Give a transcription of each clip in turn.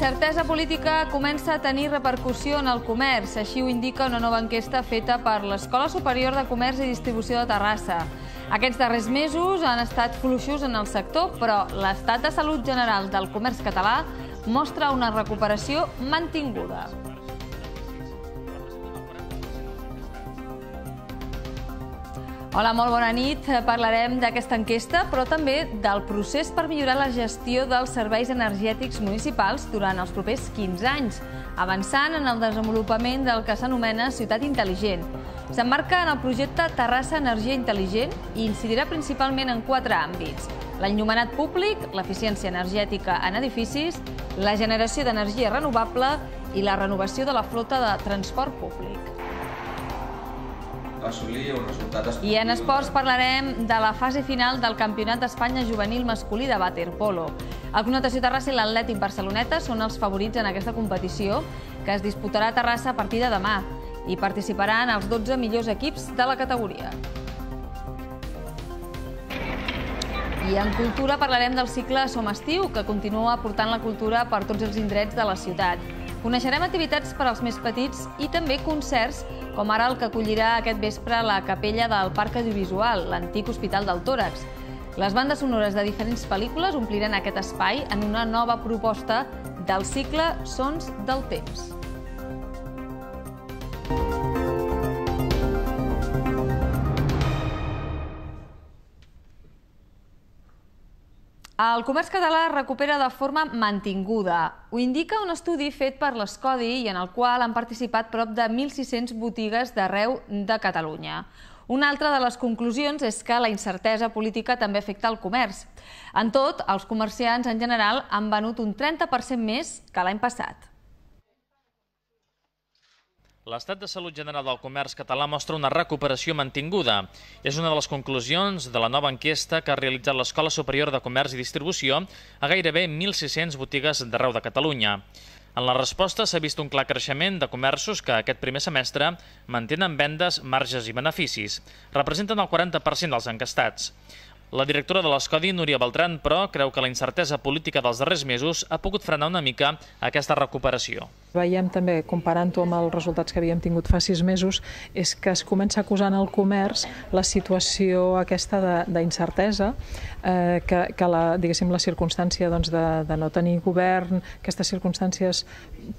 incertesa política comença a tenir repercussió en el comerç. Així ho indica una nova enquesta feta per l'Escola Superior de Comerç i Distribució de Terrassa. Aquests darrers mesos han estat fluixos en el sector, però l'estat de salut general del comerç català mostra una recuperació mantinguda. Hola, molt bona nit. Parlarem d'aquesta enquesta, però també del procés per millorar la gestió dels serveis energètics municipals durant els propers 15 anys, avançant en el desenvolupament del que s'anomena ciutat intel·ligent. S'emmarca en el projecte Terrassa Energia Intel·ligent i incidirà principalment en quatre àmbits. L'enllumenat públic, l'eficiència energètica en edificis, la generació d'energia renovable i la renovació de la flota de transport públic assolir un resultat esportiu. I en esports parlarem de la fase final del Campionat d'Espanya juvenil masculí de waterpolo. El Club Natació Terrassa i l'Atlètic Barceloneta són els favorits en aquesta competició, que es disputarà a Terrassa a partir de demà. i participaran els 12 millors equips de la categoria. I en cultura parlarem del cicle Som Estiu, que continua portant la cultura per tots els indrets de la ciutat. Coneixerem activitats per als més petits i també concerts, com ara el que acollirà aquest vespre la capella del Parc Audiovisual, l'antic Hospital del Tòrax. Les bandes sonores de diferents pel·lícules ompliran aquest espai en una nova proposta del cicle Sons del Temps. El comerç català recupera de forma mantinguda. Ho indica un estudi fet per l'Escodi i en el qual han participat prop de 1.600 botigues d'arreu de Catalunya. Una altra de les conclusions és que la incertesa política també afecta el comerç. En tot, els comerciants en general han venut un 30% més que l'any passat. L'estat de salut general del comerç català mostra una recuperació mantinguda. És una de les conclusions de la nova enquesta que ha realitzat l'Escola Superior de Comerç i Distribució a gairebé 1.600 botigues d'arreu de Catalunya. En la resposta s'ha vist un clar creixement de comerços que aquest primer semestre mantenen vendes, marges i beneficis. Representen el 40% dels encastats. La directora de l'Escodi, Núria Beltran, però, creu que la incertesa política dels darrers mesos ha pogut frenar una mica aquesta recuperació. Veiem també, comparant-ho amb els resultats que havíem tingut fa sis mesos, és que es comença en al comerç la situació aquesta d'incertesa, eh, que, que la, diguéssim, la circumstància doncs, de, de no tenir govern, aquestes circumstàncies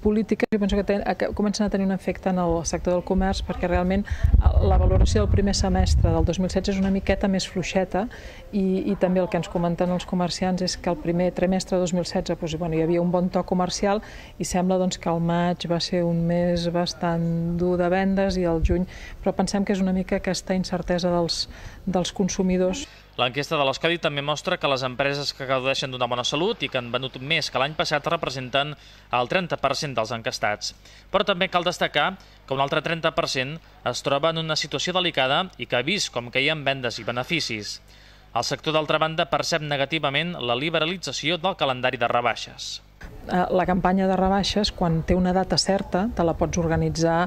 polítiques, jo penso que, ten, que comencen a tenir un efecte en el sector del comerç perquè realment eh, la valoració del primer semestre del 2016 és una miqueta més fluixeta i, i també el que ens comenten els comerciants és que el primer trimestre de 2016 doncs, bueno, hi havia un bon to comercial i sembla doncs, que el maig va ser un mes bastant dur de vendes i el juny, però pensem que és una mica aquesta incertesa dels, dels consumidors. L'enquesta de l'Escadi també mostra que les empreses que gaudeixen d'una bona salut i que han venut més que l'any passat representen el 30% dels encastats. Però també cal destacar que un altre 30% es troba en una situació delicada i que ha vist com caien vendes i beneficis. El sector, d'altra banda, percep negativament la liberalització del calendari de rebaixes. Eh, la campanya de rebaixes, quan té una data certa, te la pots organitzar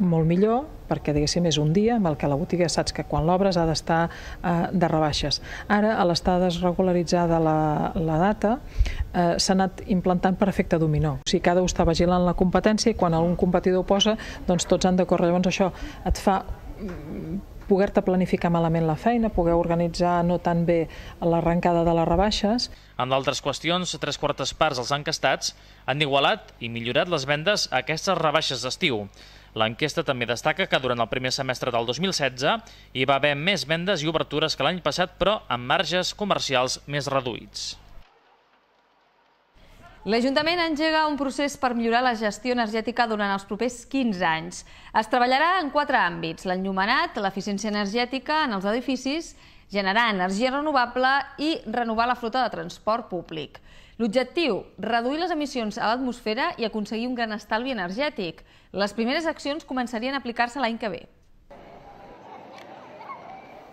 molt millor, perquè diguéssim és un dia amb el que la botiga saps que quan l'obres ha d'estar eh, de rebaixes. Ara, a l'estar desregularitzada la, la data, eh, s'ha anat implantant per efecte dominó. O sigui, cada un està vigilant la competència i quan algun competidor ho posa, doncs tots han de córrer. Llavors això et fa poder-te planificar malament la feina, poder organitzar no tan bé l'arrencada de les rebaixes. En d'altres qüestions, tres quartes parts dels encastats han igualat i millorat les vendes a aquestes rebaixes d'estiu. L'enquesta també destaca que durant el primer semestre del 2016 hi va haver més vendes i obertures que l'any passat, però amb marges comercials més reduïts. L'Ajuntament engega un procés per millorar la gestió energètica durant els propers 15 anys. Es treballarà en quatre àmbits, l'enllumenat, l'eficiència energètica en els edificis, generar energia renovable i renovar la flota de transport públic. L'objectiu, reduir les emissions a l'atmosfera i aconseguir un gran estalvi energètic. Les primeres accions començarien a aplicar-se l'any que ve.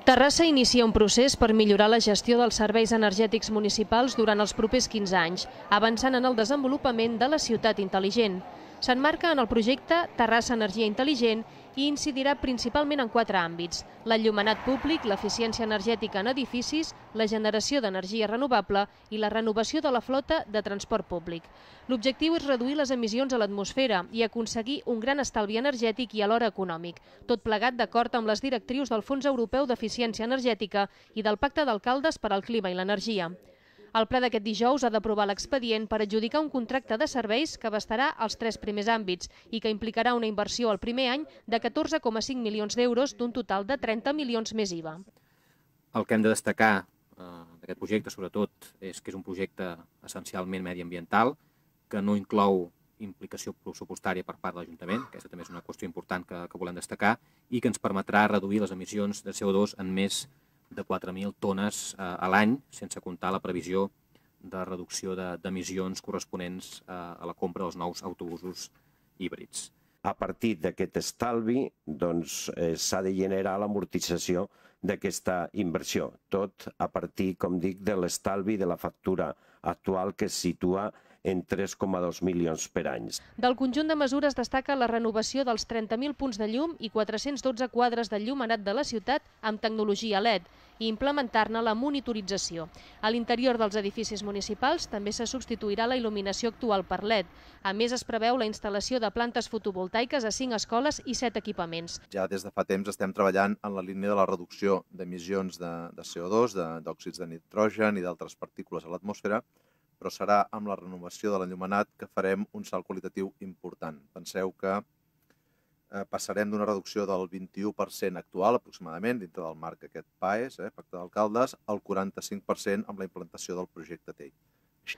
Terrassa inicia un procés per millorar la gestió dels serveis energètics municipals durant els propers 15 anys, avançant en el desenvolupament de la ciutat intel·ligent. S'enmarca en el projecte Terrassa Energia Intel·ligent i incidirà principalment en quatre àmbits, l'enllumenat públic, l'eficiència energètica en edificis, la generació d'energia renovable i la renovació de la flota de transport públic. L'objectiu és reduir les emissions a l'atmosfera i aconseguir un gran estalvi energètic i alhora econòmic, tot plegat d'acord amb les directrius del Fons Europeu d'Eficiència Energètica i del Pacte d'Alcaldes per al Clima i l'Energia. El ple d'aquest dijous ha d'aprovar l'expedient per adjudicar un contracte de serveis que abastarà els tres primers àmbits i que implicarà una inversió al primer any de 14,5 milions d'euros d'un total de 30 milions més IVA. El que hem de destacar eh, d'aquest projecte, sobretot, és que és un projecte essencialment mediambiental, que no inclou implicació pressupostària per part de l'Ajuntament, aquesta també és una qüestió important que, que volem destacar, i que ens permetrà reduir les emissions de CO2 en més de 4.000 tones eh, a l'any, sense comptar la previsió de reducció d'emissions corresponents eh, a la compra dels nous autobusos híbrids. A partir d'aquest estalvi s'ha doncs, eh, s'ha de generar l'amortització d'aquesta inversió, tot a partir, com dic, de l'estalvi de la factura actual que es situa en en 3,2 milions per any. Del conjunt de mesures destaca la renovació dels 30.000 punts de llum i 412 quadres de anat de la ciutat amb tecnologia LED i implementar-ne la monitorització. A l'interior dels edificis municipals també se substituirà la il·luminació actual per LED. A més, es preveu la instal·lació de plantes fotovoltaiques a 5 escoles i 7 equipaments. Ja des de fa temps estem treballant en la línia de la reducció d'emissions de, de CO2, d'òxids de, de nitrogen i d'altres partícules a l'atmosfera, però serà amb la renovació de l'enllumenat que farem un salt qualitatiu important. Penseu que eh, passarem d'una reducció del 21% actual, aproximadament, dintre del marc aquest PAES, eh, Pacte d'Alcaldes, al 45% amb la implantació del projecte TEI.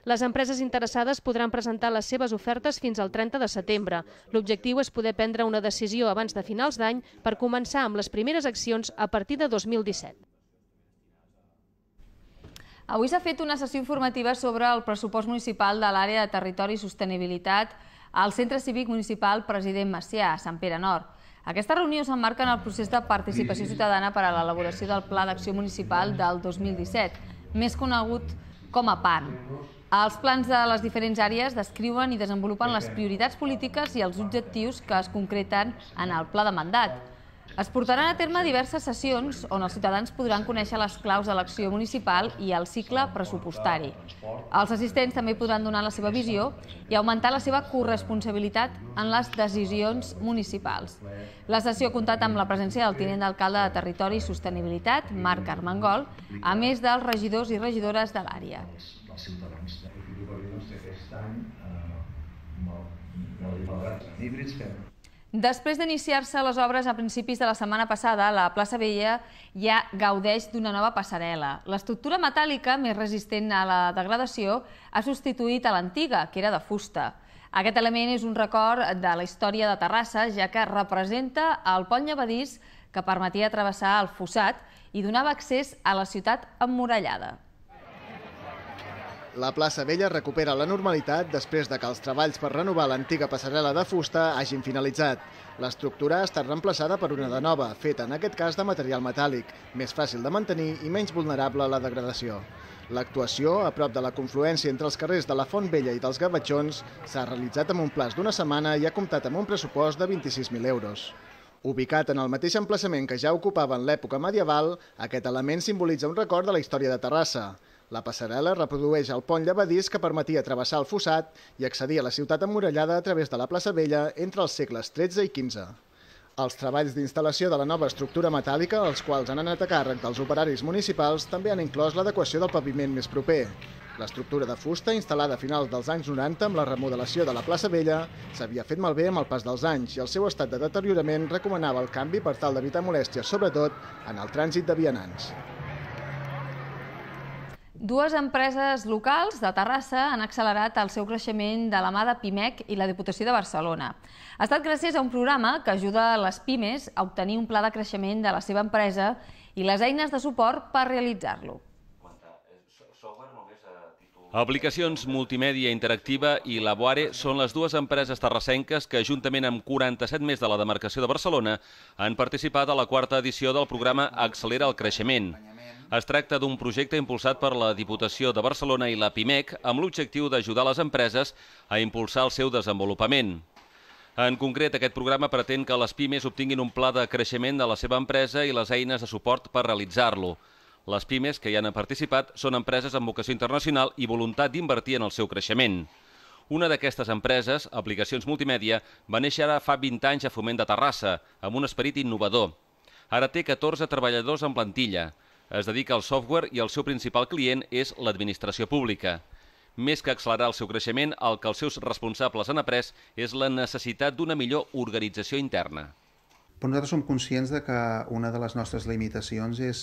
Les empreses interessades podran presentar les seves ofertes fins al 30 de setembre. L'objectiu és poder prendre una decisió abans de finals d'any per començar amb les primeres accions a partir de 2017. Avui s'ha fet una sessió informativa sobre el pressupost municipal de l'àrea de territori i sostenibilitat al Centre Cívic Municipal President Macià, a Sant Pere Nord. Aquesta reunió s'emmarca en el procés de participació ciutadana per a l'elaboració del Pla d'Acció Municipal del 2017, més conegut com a PAN. Els plans de les diferents àrees descriuen i desenvolupen les prioritats polítiques i els objectius que es concreten en el pla de mandat. Es portaran a terme diverses sessions on els ciutadans podran conèixer les claus de l'acció municipal i el cicle pressupostari. Els assistents també podran donar la seva visió i augmentar la seva corresponsabilitat en les decisions municipals. La sessió ha comptat amb la presència del tinent d'alcalde de Territori i Sostenibilitat, Marc Armengol, a més dels regidors i regidores de l'àrea. Els ciutadans any, híbrids, Després d'iniciar-se les obres a principis de la setmana passada, la plaça Vella ja gaudeix d'una nova passarel·la. L'estructura metàl·lica, més resistent a la degradació, ha substituït a l'antiga, que era de fusta. Aquest element és un record de la història de Terrassa, ja que representa el pont llevadís que permetia travessar el fossat i donava accés a la ciutat emmurallada. La plaça Vella recupera la normalitat després de que els treballs per renovar l'antiga passarel·la de fusta hagin finalitzat. L'estructura ha estat reemplaçada per una de nova, feta en aquest cas de material metàl·lic, més fàcil de mantenir i menys vulnerable a la degradació. L'actuació, a prop de la confluència entre els carrers de la Font Vella i dels Gavatxons, s'ha realitzat en un plaç d'una setmana i ha comptat amb un pressupost de 26.000 euros. Ubicat en el mateix emplaçament que ja ocupava en l'època medieval, aquest element simbolitza un record de la història de Terrassa. La passarel·la reprodueix el pont llevadís que permetia travessar el fossat i accedir a la ciutat emmurallada a través de la plaça Vella entre els segles XIII i XV. Els treballs d'instal·lació de la nova estructura metàl·lica, els quals han anat a càrrec dels operaris municipals, també han inclòs l'adequació del paviment més proper. L'estructura de fusta, instal·lada a finals dels anys 90 amb la remodelació de la plaça Vella, s'havia fet malbé amb el pas dels anys i el seu estat de deteriorament recomanava el canvi per tal d'evitar molèsties, sobretot en el trànsit de vianants. Dues empreses locals de Terrassa han accelerat el seu creixement de la mà de PIMEC i la Diputació de Barcelona. Ha estat gràcies a un programa que ajuda les pimes a obtenir un pla de creixement de la seva empresa i les eines de suport per realitzar-lo. Aplicacions Multimèdia Interactiva i Laboare són les dues empreses terrassenques que, juntament amb 47 més de la demarcació de Barcelona, han participat a la quarta edició del programa Accelera el creixement. Es tracta d'un projecte impulsat per la Diputació de Barcelona i la PIMEC amb l'objectiu d'ajudar les empreses a impulsar el seu desenvolupament. En concret, aquest programa pretén que les pimes obtinguin un pla de creixement de la seva empresa i les eines de suport per realitzar-lo. Les pimes que hi han participat són empreses amb vocació internacional i voluntat d'invertir en el seu creixement. Una d'aquestes empreses, Aplicacions Multimèdia, va néixer ara fa 20 anys a Foment de Terrassa, amb un esperit innovador. Ara té 14 treballadors en plantilla. Es dedica al software i el seu principal client és l'administració pública. Més que accelerar el seu creixement, el que els seus responsables han après és la necessitat d'una millor organització interna. Però nosaltres som conscients de que una de les nostres limitacions és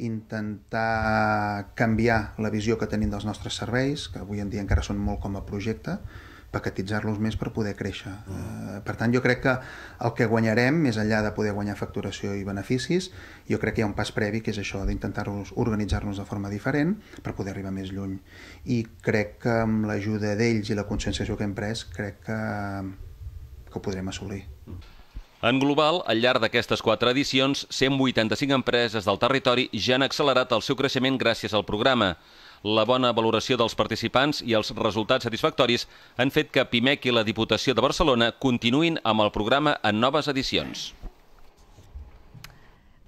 intentar canviar la visió que tenim dels nostres serveis, que avui en dia encara són molt com a projecte, paquetitzar-los més per poder créixer. Mm. Eh, per tant, jo crec que el que guanyarem, més enllà de poder guanyar facturació i beneficis, jo crec que hi ha un pas previ, que és això d'intentar organitzar-nos de forma diferent per poder arribar més lluny. I crec que amb l'ajuda d'ells i la conscienciació que hem pres, crec que, que ho podrem assolir. En global, al llarg d'aquestes quatre edicions, 185 empreses del territori ja han accelerat el seu creixement gràcies al programa. La bona valoració dels participants i els resultats satisfactoris han fet que Pimec i la Diputació de Barcelona continuïn amb el programa en noves edicions.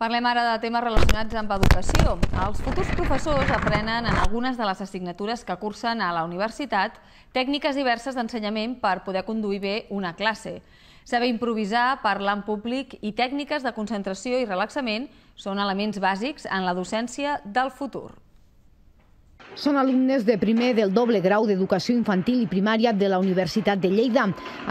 Parlem ara de temes relacionats amb educació. Els futurs professors aprenen en algunes de les assignatures que cursen a la universitat tècniques diverses d'ensenyament per poder conduir bé una classe. Saber improvisar, parlar en públic i tècniques de concentració i relaxament són elements bàsics en la docència del futur. Són alumnes de primer del doble grau d'educació infantil i primària de la Universitat de Lleida.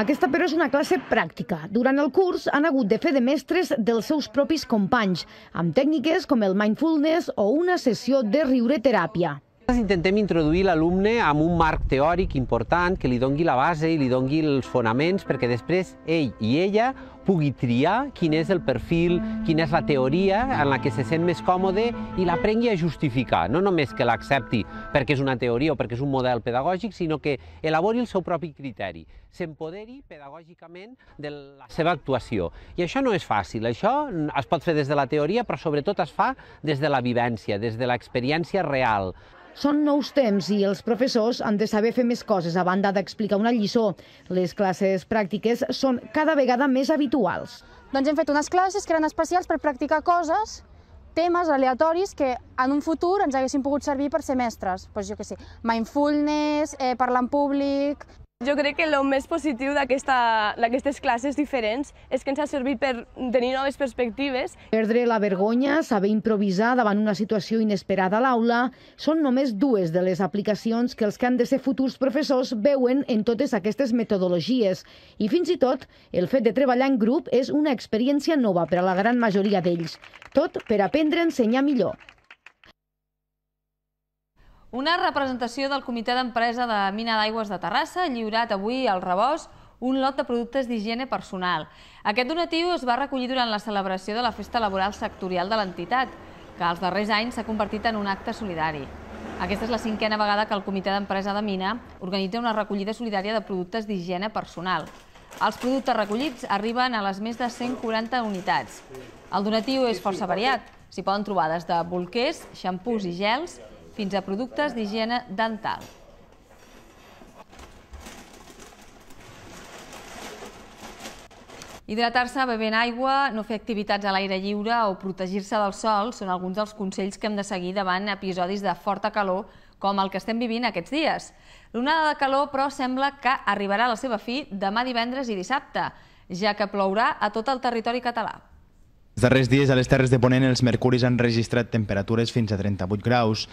Aquesta, però, és una classe pràctica. Durant el curs han hagut de fer de mestres dels seus propis companys, amb tècniques com el mindfulness o una sessió de riureteràpia. Nosaltres intentem introduir l'alumne amb un marc teòric important que li dongui la base i li dongui els fonaments perquè després ell i ella pugui triar quin és el perfil, quina és la teoria en la que se sent més còmode i l'aprengui a justificar, no només que l'accepti perquè és una teoria o perquè és un model pedagògic, sinó que elabori el seu propi criteri, s'empoderi pedagògicament de la seva actuació. I això no és fàcil, això es pot fer des de la teoria, però sobretot es fa des de la vivència, des de l'experiència real. Són nous temps i els professors han de saber fer més coses a banda d'explicar una lliçó. Les classes pràctiques són cada vegada més habituals. Doncs hem fet unes classes que eren especials per practicar coses, temes aleatoris que en un futur ens haguessin pogut servir per ser mestres. Doncs jo que sé, mindfulness, eh, parlar en públic, jo crec que el més positiu d'aquestes classes diferents és que ens ha servit per tenir noves perspectives. Perdre la vergonya, saber improvisar davant una situació inesperada a l'aula, són només dues de les aplicacions que els que han de ser futurs professors veuen en totes aquestes metodologies. I fins i tot, el fet de treballar en grup és una experiència nova per a la gran majoria d'ells. Tot per aprendre a ensenyar millor. Una representació del Comitè d'Empresa de Mina d'Aigües de Terrassa ha lliurat avui al rebost un lot de productes d'higiene personal. Aquest donatiu es va recollir durant la celebració de la Festa Laboral Sectorial de l'entitat, que els darrers anys s'ha convertit en un acte solidari. Aquesta és la cinquena vegada que el Comitè d'Empresa de Mina organitza una recollida solidària de productes d'higiene personal. Els productes recollits arriben a les més de 140 unitats. El donatiu és força variat. S'hi poden trobar des de bolquers, xampús i gels, fins a productes d'higiene dental. Hidratar-se bevent aigua, no fer activitats a l'aire lliure o protegir-se del sol són alguns dels consells que hem de seguir davant episodis de forta calor com el que estem vivint aquests dies. L'onada de calor, però, sembla que arribarà a la seva fi demà divendres i dissabte, ja que plourà a tot el territori català. Els darrers dies a les Terres de Ponent els mercuris han registrat temperatures fins a 38 graus.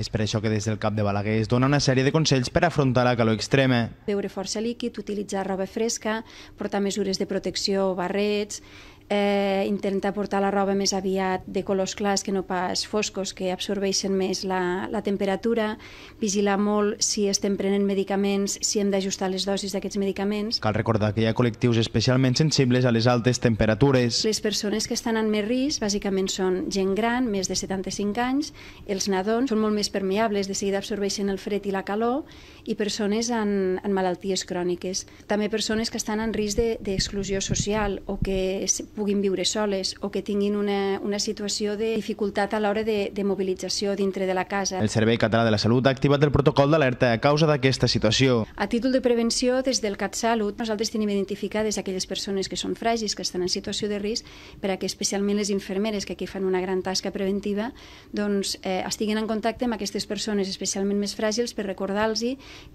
És per això que des del cap de Balaguer es dona una sèrie de consells per afrontar la calor extrema. Beure força líquid, utilitzar roba fresca, portar mesures de protecció, barrets, eh, intentar portar la roba més aviat de colors clars que no pas foscos, que absorbeixen més la, la temperatura, vigilar molt si estem prenent medicaments, si hem d'ajustar les dosis d'aquests medicaments. Cal recordar que hi ha col·lectius especialment sensibles a les altes temperatures. Les persones que estan en més risc, bàsicament són gent gran, més de 75 anys, els nadons són molt més permeables, de seguida absorbeixen el fred i la calor, i persones en, en malalties cròniques. També persones que estan en risc d'exclusió de, social o que puguin viure soles o que tinguin una, una situació de dificultat a l'hora de, de mobilització dintre de la casa. El Servei Català de la Salut ha activat el protocol d'alerta a causa d'aquesta situació. A títol de prevenció, des del CatSalut, nosaltres tenim identificades aquelles persones que són fràgils, que estan en situació de risc, per a que especialment les infermeres, que aquí fan una gran tasca preventiva, doncs, eh, estiguin en contacte amb aquestes persones especialment més fràgils per recordar-los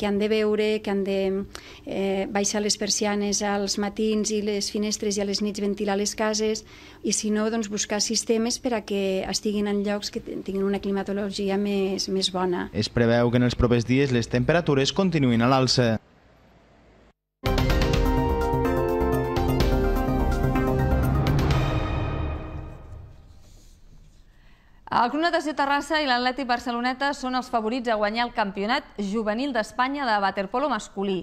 que han de veure, que han de eh, baixar les persianes als matins i les finestres i a les nits ventilar les cases i si no, doncs buscar sistemes per a que estiguin en llocs que tinguin una climatologia més, més bona. Es preveu que en els propers dies les temperatures continuïn a l'alça. El Club Natació Terrassa i l'Atlètic Barceloneta són els favorits a guanyar el Campionat Juvenil d'Espanya de Waterpolo masculí.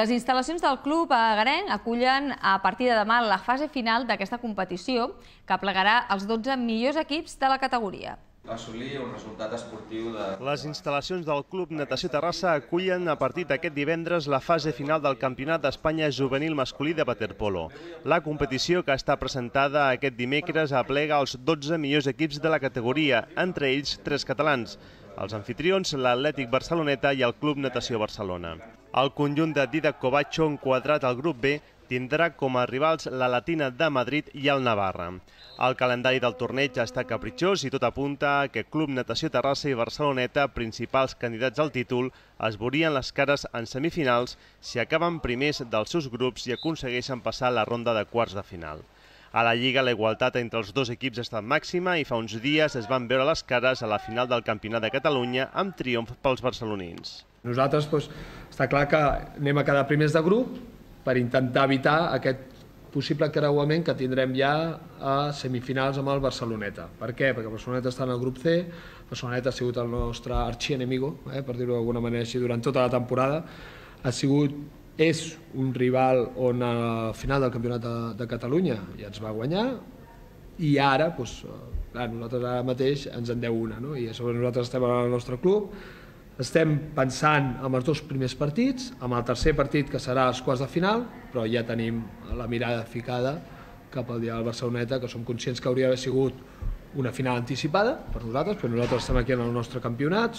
Les instal·lacions del club a Garenc acullen a partir de demà la fase final d'aquesta competició, que plegarà els 12 millors equips de la categoria assolir un resultat esportiu de... Les instal·lacions del Club Natació Terrassa acullen a partir d'aquest divendres la fase final del Campionat d'Espanya Juvenil Masculí de Waterpolo. La competició que està presentada aquest dimecres aplega els 12 millors equips de la categoria, entre ells tres catalans, els anfitrions, l'Atlètic Barceloneta i el Club Natació Barcelona. El conjunt de Didac Covacho, enquadrat al grup B, tindrà com a rivals la Latina de Madrid i el Navarra. El calendari del torneig està capritxós i tot apunta que Club Natació Terrassa i Barceloneta, principals candidats al títol, es veurien les cares en semifinals si acaben primers dels seus grups i aconsegueixen passar la ronda de quarts de final. A la Lliga, la igualtat entre els dos equips ha estat màxima i fa uns dies es van veure les cares a la final del Campionat de Catalunya amb triomf pels barcelonins. Nosaltres, doncs, està clar que anem a quedar primers de grup, per intentar evitar aquest possible creuament que tindrem ja a semifinals amb el Barceloneta. Per què? Perquè el Barceloneta està en el grup C, el Barceloneta ha sigut el nostre arxienemigo, eh, per dir-ho d'alguna manera així, durant tota la temporada. Ha sigut, és un rival on eh, al final del Campionat de, de Catalunya ja ens va guanyar, i ara, doncs, eh, clar, nosaltres ara mateix ens en deu una, no? i a sobre nosaltres estem al nostre club, estem pensant en els dos primers partits, amb el tercer partit que serà els quarts de final, però ja tenim la mirada ficada cap al dia del Barceloneta, que som conscients que hauria d'haver sigut una final anticipada per nosaltres, però nosaltres estem aquí en el nostre campionat,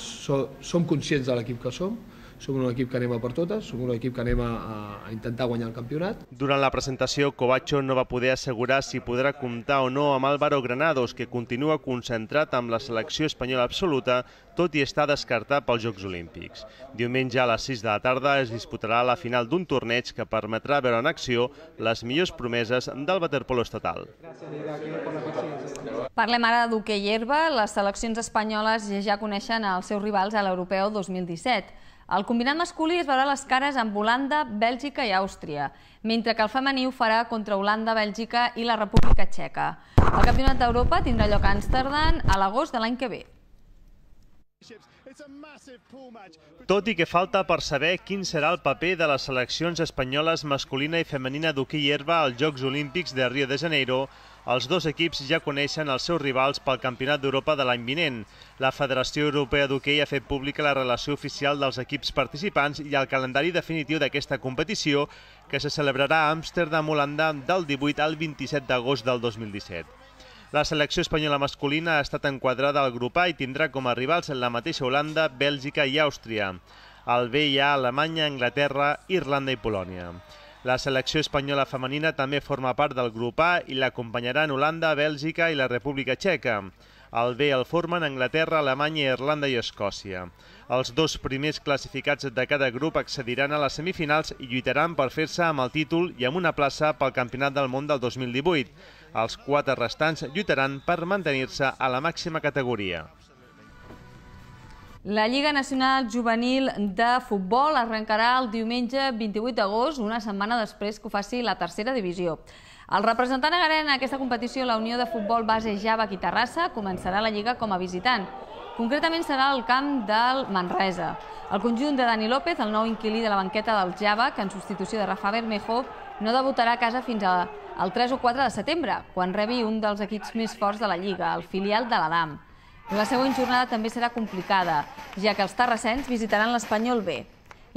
som conscients de l'equip que som, som un equip que anem a per totes, som un equip que anem a, a intentar guanyar el campionat. Durant la presentació, Covacho no va poder assegurar si podrà comptar o no amb Álvaro Granados, que continua concentrat amb la selecció espanyola absoluta, tot i estar descartat pels Jocs Olímpics. Diumenge a les 6 de la tarda es disputarà la final d'un torneig que permetrà veure en acció les millors promeses del waterpolo estatal. Parlem ara d'hoquei herba. Les seleccions espanyoles ja coneixen els seus rivals a l'Europeu 2017. El combinat masculí es veurà les cares amb Holanda, Bèlgica i Àustria, mentre que el femení ho farà contra Holanda, Bèlgica i la República Txeca. El Campionat d'Europa tindrà lloc a Amsterdam a l'agost de l'any que ve. Tot i que falta per saber quin serà el paper de les seleccions espanyoles masculina i femenina d'hoquei herba als Jocs Olímpics de Rio de Janeiro, els dos equips ja coneixen els seus rivals pel Campionat d'Europa de l'any vinent. La Federació Europea d'Hockey ha fet pública la relació oficial dels equips participants i el calendari definitiu d'aquesta competició, que se celebrarà a Amsterdam, Holanda, del 18 al 27 d'agost del 2017. La selecció espanyola masculina ha estat enquadrada al grup A i tindrà com a rivals en la mateixa Holanda, Bèlgica i Àustria. Al B hi ha Alemanya, Anglaterra, Irlanda i Polònia. La selecció espanyola femenina també forma part del grup A i l'acompanyaran Holanda, Bèlgica i la República Txeca. El B el formen Anglaterra, Alemanya, Irlanda i Escòcia. Els dos primers classificats de cada grup accediran a les semifinals i lluitaran per fer-se amb el títol i amb una plaça pel Campionat del Món del 2018. Els quatre restants lluitaran per mantenir-se a la màxima categoria. La Lliga Nacional Juvenil de Futbol arrencarà el diumenge 28 d'agost, una setmana després que ho faci la tercera divisió. El representant agarenc en aquesta competició, la Unió de Futbol Base Java i Terrassa, començarà la Lliga com a visitant. Concretament serà al camp del Manresa. El conjunt de Dani López, el nou inquilí de la banqueta del Java, que en substitució de Rafa Bermejo, no debutarà a casa fins al 3 o 4 de setembre, quan rebi un dels equips més forts de la Lliga, el filial de l'Adam. La següent jornada també serà complicada, ja que els terrassens visitaran l'Espanyol B.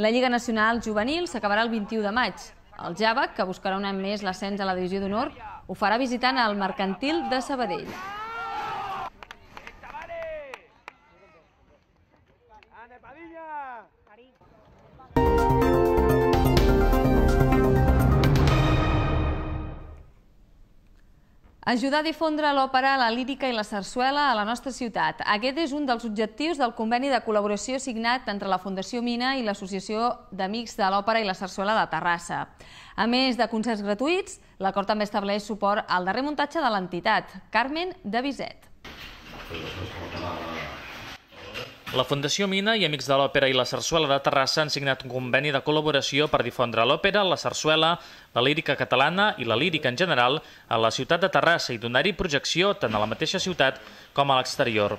La Lliga Nacional Juvenil s'acabarà el 21 de maig. El Javac, que buscarà un any més l'ascens a la divisió d'honor, ho farà visitant el Mercantil de Sabadell. Ajudar a difondre l'òpera, la lírica i la sarsuela a la nostra ciutat. Aquest és un dels objectius del conveni de col·laboració signat entre la Fundació Mina i l'Associació d'Amics de l'Òpera i la Sarsuela de Terrassa. A més de concerts gratuïts, l'acord també estableix suport al darrer muntatge de l'entitat, Carmen de Bizet. La Fundació Mina i Amics de l'Òpera i la Sarsuela de Terrassa han signat un conveni de col·laboració per difondre l'òpera, la sarsuela, la lírica catalana i la lírica en general a la ciutat de Terrassa i donar-hi projecció tant a la mateixa ciutat com a l'exterior.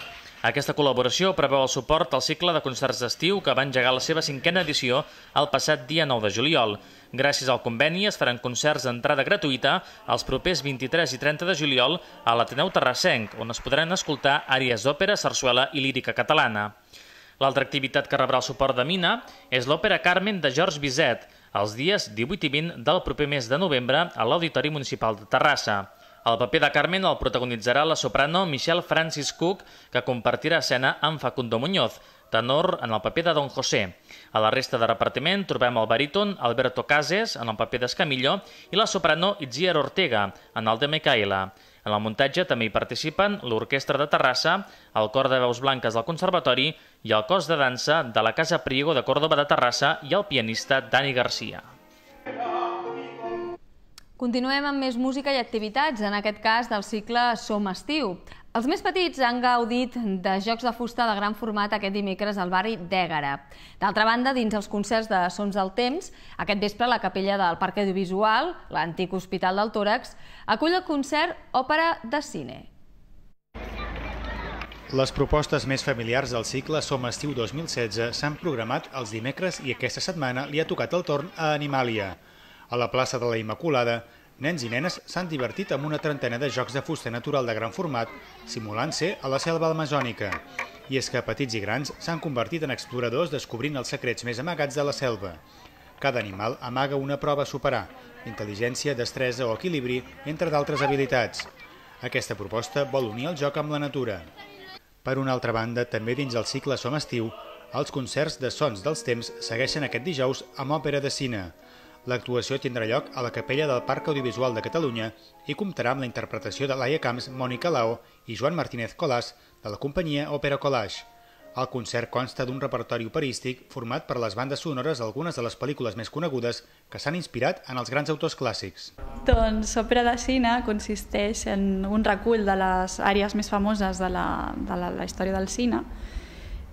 Aquesta col·laboració preveu el suport al cicle de concerts d'estiu que va engegar la seva cinquena edició el passat dia 9 de juliol. Gràcies al conveni es faran concerts d'entrada gratuïta els propers 23 i 30 de juliol a l'Ateneu Terrassenc, on es podran escoltar àrees d'òpera, sarsuela i lírica catalana. L'altra activitat que rebrà el suport de Mina és l'òpera Carmen de Georges Bizet, els dies 18 i 20 del proper mes de novembre a l'Auditori Municipal de Terrassa. El paper de Carmen el protagonitzarà la soprano Michelle Francis Cook, que compartirà escena amb Facundo Muñoz, tenor en el paper de Don José. A la resta de repartiment trobem el baríton Alberto Cases en el paper d'Escamillo i la soprano Itziar Ortega en el de Micaela. En el muntatge també hi participen l'Orquestra de Terrassa, el Cor de Veus Blanques del Conservatori i el Cos de Dansa de la Casa Priego de Còrdoba de Terrassa i el pianista Dani Garcia. Continuem amb més música i activitats, en aquest cas del cicle Som Estiu. Els més petits han gaudit de jocs de fusta de gran format aquest dimecres al barri d'Ègara. D'altra banda, dins els concerts de Sons del Temps, aquest vespre la capella del Parc Audiovisual, l'antic Hospital del Tòrax, acull el concert Òpera de Cine. Les propostes més familiars del cicle Som Estiu 2016 s'han programat els dimecres i aquesta setmana li ha tocat el torn a Animàlia. A la plaça de la Immaculada Nens i nenes s'han divertit amb una trentena de jocs de fusta natural de gran format, simulant ser a la selva amazònica. I és que petits i grans s'han convertit en exploradors descobrint els secrets més amagats de la selva. Cada animal amaga una prova a superar, intel·ligència, destresa o equilibri, entre d'altres habilitats. Aquesta proposta vol unir el joc amb la natura. Per una altra banda, també dins el cicle Som Estiu, els concerts de Sons dels Temps segueixen aquest dijous amb òpera de cine. L'actuació tindrà lloc a la capella del Parc Audiovisual de Catalunya i comptarà amb la interpretació de Laia Camps, Mònica Lao i Joan Martínez Colàs de la companyia Opera Collage. El concert consta d'un repertori operístic format per les bandes sonores d'algunes de les pel·lícules més conegudes que s'han inspirat en els grans autors clàssics. Doncs Òpera de Cine consisteix en un recull de les àrees més famoses de la, de la, la història del cine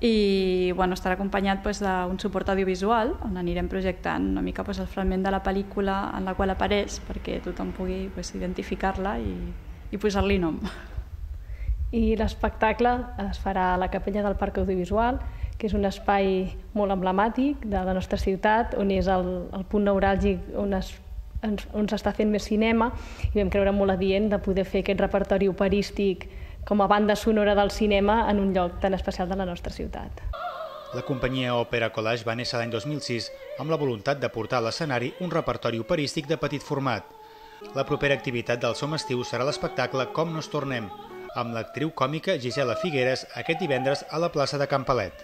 i bueno, estarà acompanyat pues, d'un suport audiovisual on anirem projectant una mica pues, el fragment de la pel·lícula en la qual apareix perquè tothom pugui pues, identificar-la i, i posar-li nom. I l'espectacle es farà a la capella del Parc Audiovisual, que és un espai molt emblemàtic de la nostra ciutat, on és el, el punt neuràlgic on es on s'està fent més cinema i vam creure molt adient de poder fer aquest repertori operístic com a banda sonora del cinema en un lloc tan especial de la nostra ciutat. La companyia Òpera Collage va néixer l'any 2006 amb la voluntat de portar a l'escenari un repertori operístic de petit format. La propera activitat del Som Estiu serà l'espectacle Com nos tornem, amb l'actriu còmica Gisela Figueres aquest divendres a la plaça de Campalet.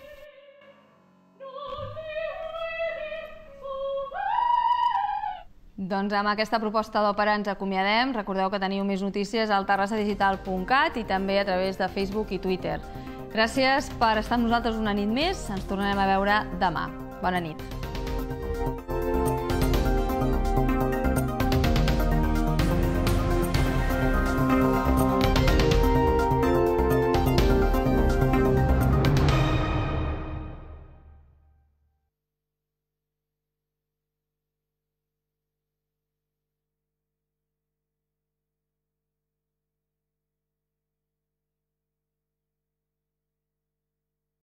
Doncs amb aquesta proposta d'òpera ens acomiadem. Recordeu que teniu més notícies al terrassadigital.cat i també a través de Facebook i Twitter. Gràcies per estar amb nosaltres una nit més. Ens tornarem a veure demà. Bona nit.